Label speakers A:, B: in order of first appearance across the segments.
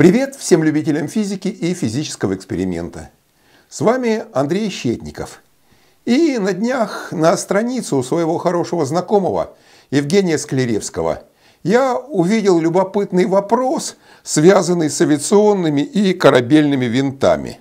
A: Привет всем любителям физики и физического эксперимента. С вами Андрей Щетников. И на днях на страницу у своего хорошего знакомого Евгения Склеревского я увидел любопытный вопрос, связанный с авиационными и корабельными винтами.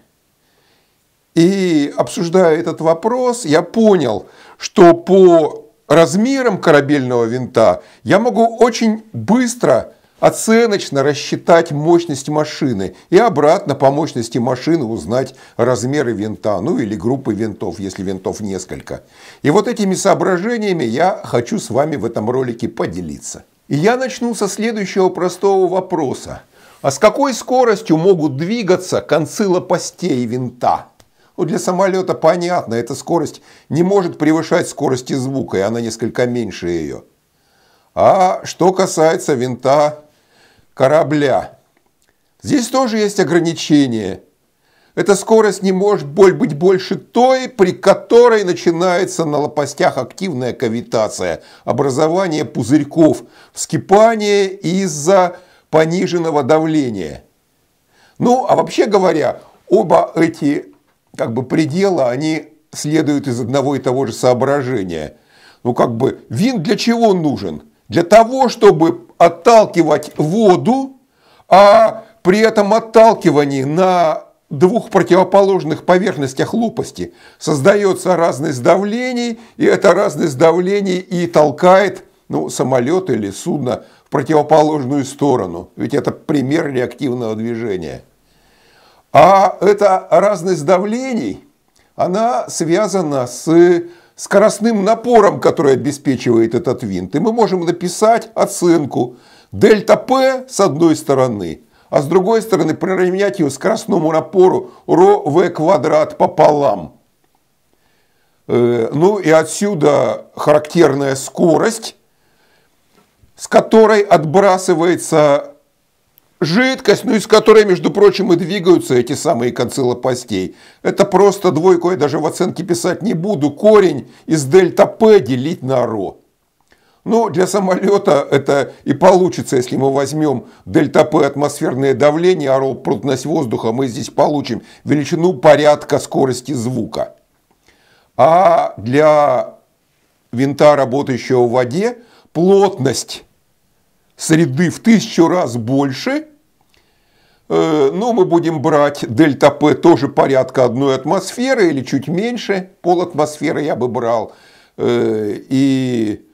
A: И обсуждая этот вопрос, я понял, что по размерам корабельного винта я могу очень быстро оценочно рассчитать мощность машины и обратно по мощности машины узнать размеры винта, ну или группы винтов, если винтов несколько. И вот этими соображениями я хочу с вами в этом ролике поделиться. И я начну со следующего простого вопроса. А с какой скоростью могут двигаться концы лопастей винта? Ну, для самолета понятно, эта скорость не может превышать скорости звука, и она несколько меньше ее. А что касается винта корабля. Здесь тоже есть ограничения. Эта скорость не может быть больше той, при которой начинается на лопастях активная кавитация, образование пузырьков, вскипание из-за пониженного давления. Ну, а вообще говоря, оба эти как бы предела, они следуют из одного и того же соображения. Ну, как бы, винт для чего нужен? для того, чтобы отталкивать воду, а при этом отталкивании на двух противоположных поверхностях лопасти создается разность давлений, и эта разность давлений и толкает ну, самолет или судно в противоположную сторону, ведь это пример реактивного движения. А эта разность давлений, она связана с скоростным напором, который обеспечивает этот винт, и мы можем написать оценку дельта P с одной стороны, а с другой стороны приравнять его скоростному напору ρ в квадрат пополам. Э, ну и отсюда характерная скорость, с которой отбрасывается жидкость, ну из которой, между прочим, и двигаются эти самые концы лопастей. Это просто двойку я даже в оценке писать не буду. Корень из дельта P делить на ро. Ну, для самолета это и получится, если мы возьмем дельта P атмосферное давление, а ро плотность воздуха, мы здесь получим величину порядка скорости звука. А для винта, работающего в воде, плотность среды в тысячу раз больше, э, но мы будем брать дельта П тоже порядка одной атмосферы или чуть меньше, пол атмосферы я бы брал. Э, и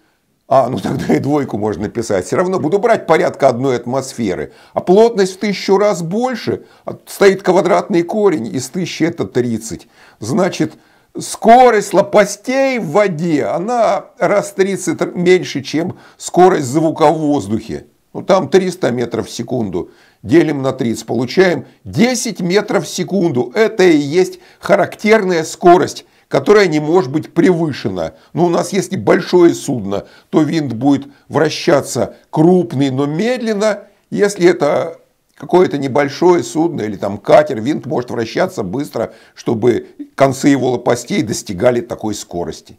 A: а, ну тогда и двойку можно писать. Все равно буду брать порядка одной атмосферы. А плотность в тысячу раз больше. А стоит квадратный корень, из тысячи это 30. Значит, скорость лопастей в воде, она раз 30 меньше, чем скорость звука в воздухе. Ну, там 300 метров в секунду делим на 30, получаем 10 метров в секунду. Это и есть характерная скорость, которая не может быть превышена. Но ну, у нас если большое судно, то винт будет вращаться крупный, но медленно. Если это какое-то небольшое судно или там катер, винт может вращаться быстро, чтобы концы его лопастей достигали такой скорости.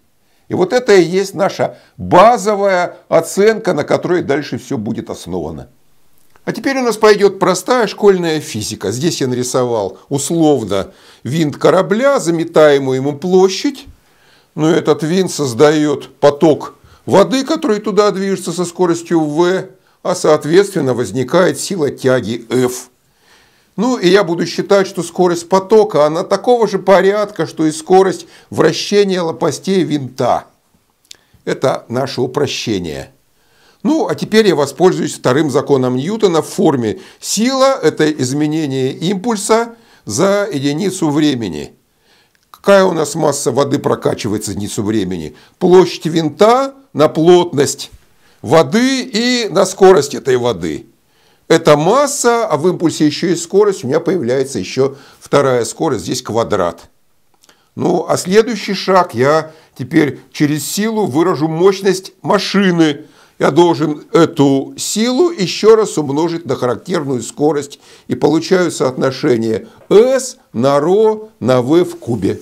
A: И вот это и есть наша базовая оценка, на которой дальше все будет основано. А теперь у нас пойдет простая школьная физика. Здесь я нарисовал условно винт корабля, заметаемую ему площадь. Но этот винт создает поток воды, который туда движется со скоростью v а соответственно возникает сила тяги F. Ну и я буду считать, что скорость потока, она такого же порядка, что и скорость вращения лопастей винта. Это наше упрощение. Ну, а теперь я воспользуюсь вторым законом Ньютона в форме сила – это изменение импульса за единицу времени. Какая у нас масса воды прокачивается за единицу времени? Площадь винта на плотность воды и на скорость этой воды. Это масса, а в импульсе еще и скорость. У меня появляется еще вторая скорость, здесь квадрат. Ну, а следующий шаг я теперь через силу выражу мощность машины. Я должен эту силу еще раз умножить на характерную скорость. И получаю соотношение S на ρ на V в кубе.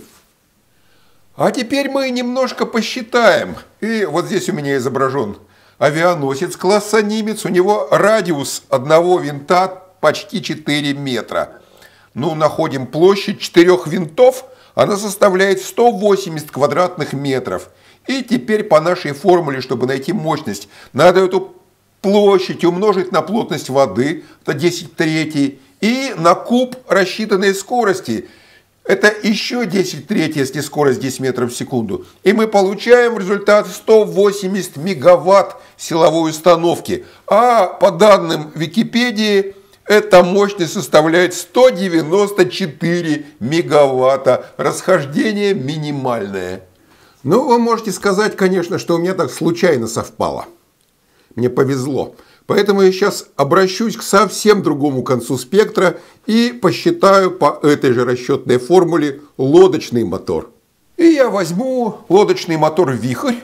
A: А теперь мы немножко посчитаем. И вот здесь у меня изображен авианосец класса «Нимец», у него радиус одного винта почти 4 метра. Ну, находим площадь четырех винтов, она составляет 180 квадратных метров. И теперь по нашей формуле, чтобы найти мощность, надо эту площадь умножить на плотность воды, это 10 третий, и на куб рассчитанной скорости – это еще 10 треть, если скорость 10 метров в секунду. И мы получаем результат 180 мегаватт силовой установки. А по данным Википедии, эта мощность составляет 194 мегаватта. Расхождение минимальное. Ну, вы можете сказать, конечно, что у меня так случайно совпало. Мне повезло. Поэтому я сейчас обращусь к совсем другому концу спектра и посчитаю по этой же расчетной формуле лодочный мотор. И я возьму лодочный мотор «Вихрь».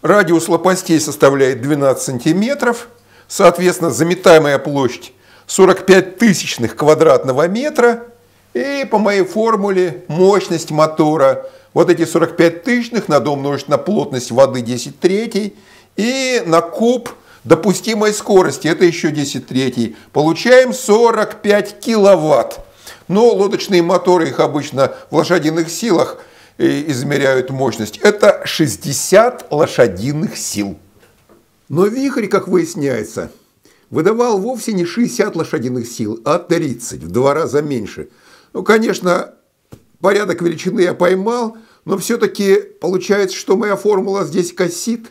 A: Радиус лопастей составляет 12 сантиметров. Соответственно, заметаемая площадь 45 тысячных квадратного метра. И по моей формуле мощность мотора вот эти 45 тысячных надо умножить на плотность воды 10 третей и на куб – допустимой скорости, это еще 10 третий, получаем 45 киловатт. Но лодочные моторы их обычно в лошадиных силах э, измеряют мощность. Это 60 лошадиных сил. Но вихрь, как выясняется, выдавал вовсе не 60 лошадиных сил, а 30, в два раза меньше. Ну, конечно, порядок величины я поймал, но все-таки получается, что моя формула здесь косит –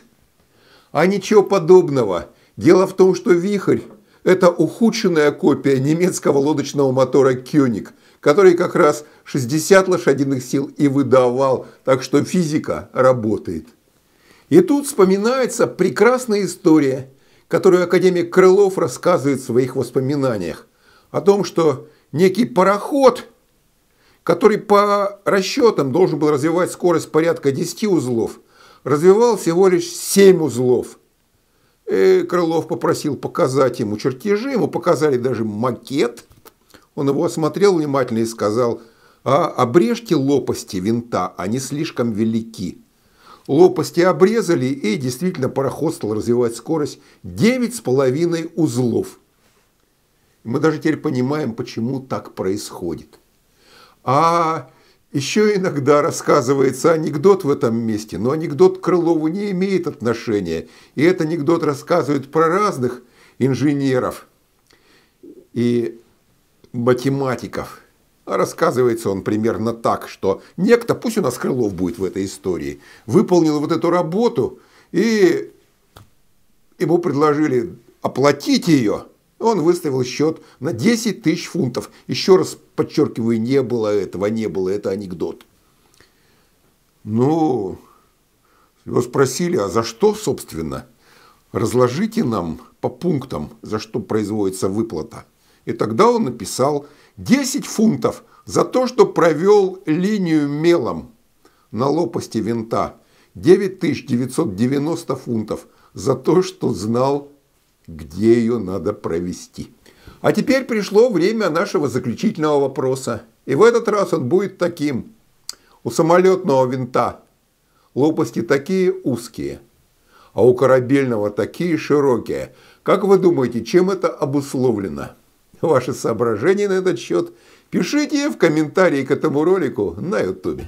A: а ничего подобного. Дело в том, что «Вихрь» – это ухудшенная копия немецкого лодочного мотора «Кёник», который как раз 60 лошадиных сил и выдавал, так что физика работает. И тут вспоминается прекрасная история, которую академик Крылов рассказывает в своих воспоминаниях о том, что некий пароход, который по расчетам должен был развивать скорость порядка 10 узлов – развивал всего лишь семь узлов. И Крылов попросил показать ему чертежи, ему показали даже макет. Он его осмотрел внимательно и сказал, а обрежьте лопасти винта, они слишком велики. Лопасти обрезали, и действительно пароход стал развивать скорость 9,5 узлов. Мы даже теперь понимаем, почему так происходит. А еще иногда рассказывается анекдот в этом месте, но анекдот к Крылову не имеет отношения, и этот анекдот рассказывает про разных инженеров и математиков. А рассказывается он примерно так, что некто, пусть у нас Крылов будет в этой истории, выполнил вот эту работу, и ему предложили оплатить ее – он выставил счет на 10 тысяч фунтов. Еще раз подчеркиваю, не было этого, не было, это анекдот. Ну, его спросили, а за что, собственно? Разложите нам по пунктам, за что производится выплата. И тогда он написал 10 фунтов за то, что провел линию мелом на лопасти винта. 9990 фунтов за то, что знал где ее надо провести. А теперь пришло время нашего заключительного вопроса. И в этот раз он будет таким. У самолетного винта лопасти такие узкие, а у корабельного такие широкие. Как вы думаете, чем это обусловлено? Ваши соображения на этот счет пишите в комментарии к этому ролику на YouTube.